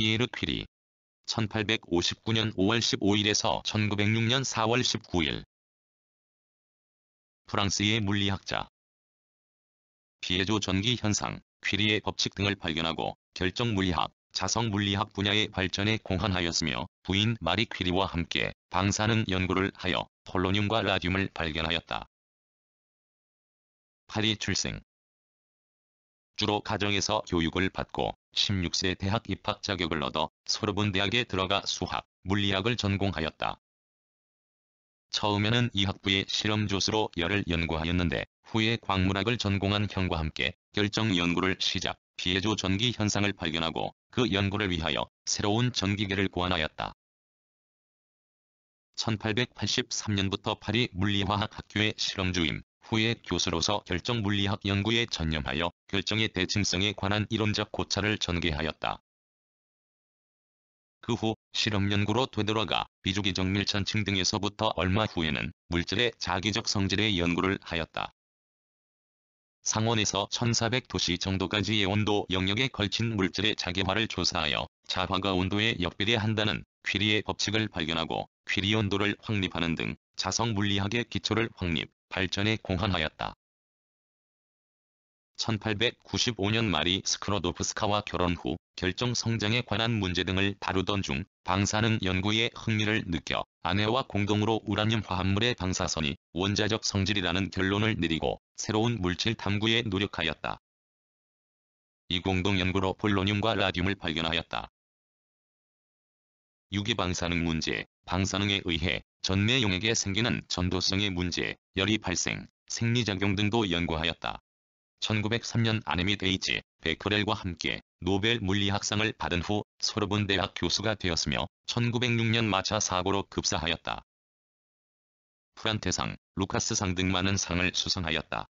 피에르 퀴리 1859년 5월 15일에서 1906년 4월 19일 프랑스의 물리학자 피에조 전기 현상, 퀴리의 법칙 등을 발견하고 결정 물리학, 자성 물리학 분야의 발전에 공헌하였으며 부인 마리 퀴리와 함께 방사능 연구를 하여 폴로늄과 라듐을 발견하였다. 파리 출생 주로 가정에서 교육을 받고 16세 대학 입학 자격을 얻어 소르본 대학에 들어가 수학, 물리학을 전공하였다. 처음에는 이 학부의 실험 조수로 열을 연구하였는데 후에 광물학을 전공한 형과 함께 결정 연구를 시작, 피해조 전기 현상을 발견하고 그 연구를 위하여 새로운 전기계를 고안하였다. 1883년부터 파리 물리화학 학교의 실험주임, 후에 교수로서 결정 물리학 연구에 전념하여 결정의 대칭성에 관한 이론적 고찰을 전개하였다. 그 후 실험 연구로 되돌아가 비주기적 밀천층 등에서부터 얼마 후에는 물질의 자기적 성질의 연구를 하였다. 상원에서 1 4 0 0도씨 정도까지의 온도 영역에 걸친 물질의 자기화를 조사하여 자화가 온도에 역비례한다는 퀴리의 법칙을 발견하고 퀴리 온도를 확립하는 등 자성 물리학의 기초를 확립, 발전에 공헌하였다. 1895년 말이 스크로도프스카와 결혼 후 결정 성장에 관한 문제 등을 다루던 중 방사능 연구에 흥미를 느껴 아내와 공동으로 우라늄 화합물의 방사선이 원자적 성질이라는 결론을 내리고 새로운 물질 탐구에 노력하였다. 이 공동 연구로 볼로늄과 라듐을 발견하였다. 유기방사능 문제, 방사능에 의해 전매용액에 생기는 전도성의 문제, 열이 발생, 생리작용 등도 연구하였다. 1903년 아네미 데이지, 베커렐과 함께 노벨 물리학상을 받은 후 소르본 대학 교수가 되었으며 1906년 마차 사고로 급사하였다. 프란테상, 루카스상 등 많은 상을 수상하였다.